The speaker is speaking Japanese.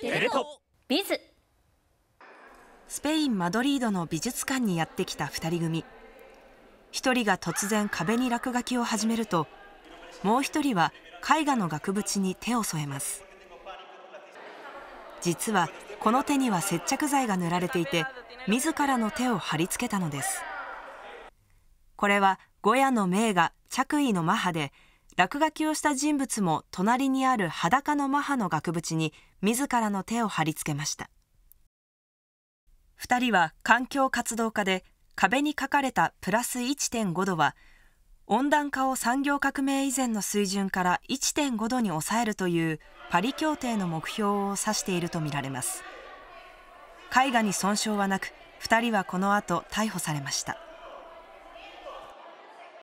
テレトビズスペイン・マドリードの美術館にやってきた2人組1人が突然壁に落書きを始めるともう1人は絵画の額縁に手を添えます実はこの手には接着剤が塗られていて自らの手を貼り付けたのですこれはゴヤの名画着衣のマハで「落書きをした人物も隣にある裸のマハの額縁に自らの手を貼り付けました2人は環境活動家で壁に書かれたプラス1.5度は温暖化を産業革命以前の水準から1.5度に抑えるというパリ協定の目標を指しているとみられます絵画に損傷はなく2人はこの後逮捕されました